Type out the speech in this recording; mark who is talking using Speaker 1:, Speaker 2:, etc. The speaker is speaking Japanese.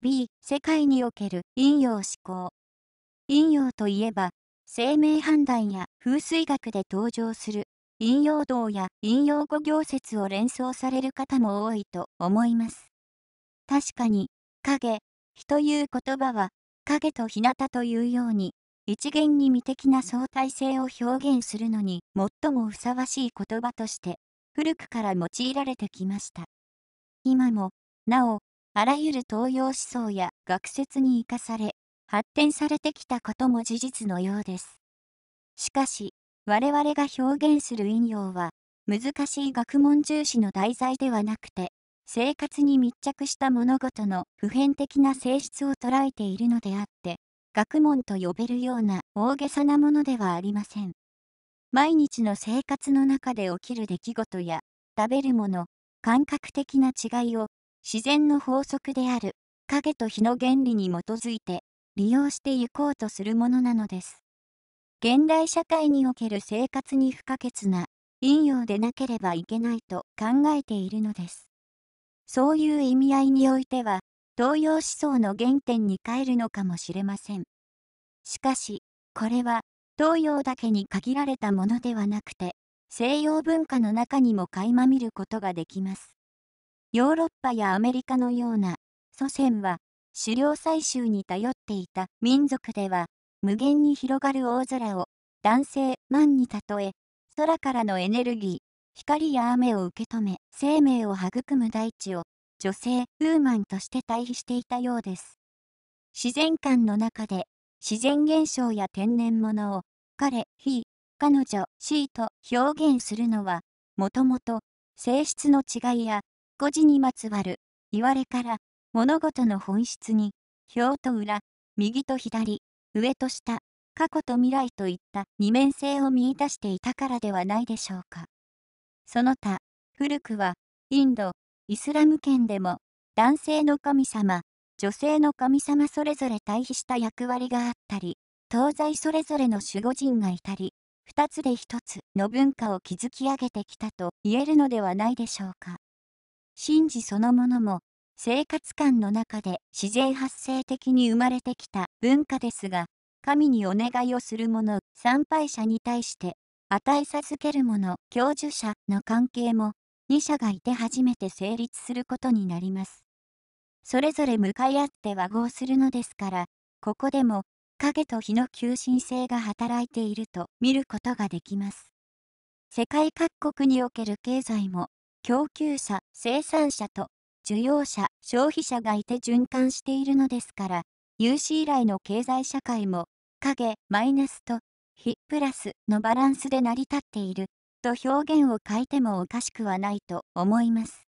Speaker 1: B、世界における陰陽思考。陰陽といえば、生命判断や風水学で登場する陰陽道や陰陽五行説を連想される方も多いと思います。確かに、影、日という言葉は、影と日向というように、一元に未的な相対性を表現するのに最もふさわしい言葉として、古くから用いられてきました。今も、なお、あらゆる東洋思想や学説に生かされ、発展されてきたことも事実のようです。しかし、我々が表現する引用は、難しい学問重視の題材ではなくて、生活に密着した物事の普遍的な性質を捉えているのであって、学問と呼べるような大げさなものではありません。毎日の生活の中で起きる出来事や、食べるもの、感覚的な違いを自然の法則である影と日の原理に基づいて利用していこうとするものなのです。現代社会における生活に不可欠な引用でなければいけないと考えているのです。そういう意味合いにおいては、東洋思想の原点に帰るのかもしれません。しかし、これは東洋だけに限られたものではなくて、西洋文化の中にも垣間見ることができます。ヨーロッパやアメリカのような祖先は狩猟採集に頼っていた民族では無限に広がる大空を男性マンに例え空からのエネルギー光や雨を受け止め生命を育む大地を女性ウーマンとして対比していたようです自然観の中で自然現象や天然物を彼、非、彼女、シーと表現するのはもともと性質の違いや5時にまつわる、言われから、物事の本質に、表と裏、右と左、上と下、過去と未来といった二面性を見出していたからではないでしょうか。その他、古くは、インド、イスラム圏でも、男性の神様、女性の神様それぞれ対比した役割があったり、東西それぞれの守護神がいたり、2つで1つの文化を築き上げてきたと言えるのではないでしょうか。神事そのものも生活観の中で自然発生的に生まれてきた文化ですが神にお願いをする者参拝者に対して与え授ける者教授者の関係も2者がいて初めて成立することになります。それぞれ向かい合って和合するのですからここでも影と日の求心性が働いていると見ることができます。世界各国における経済も供給者、生産者と需要者、消費者がいて循環しているのですから、有史以来の経済社会も、影、マイナスと、非、プラスのバランスで成り立っている、と表現を変えてもおかしくはないと思います。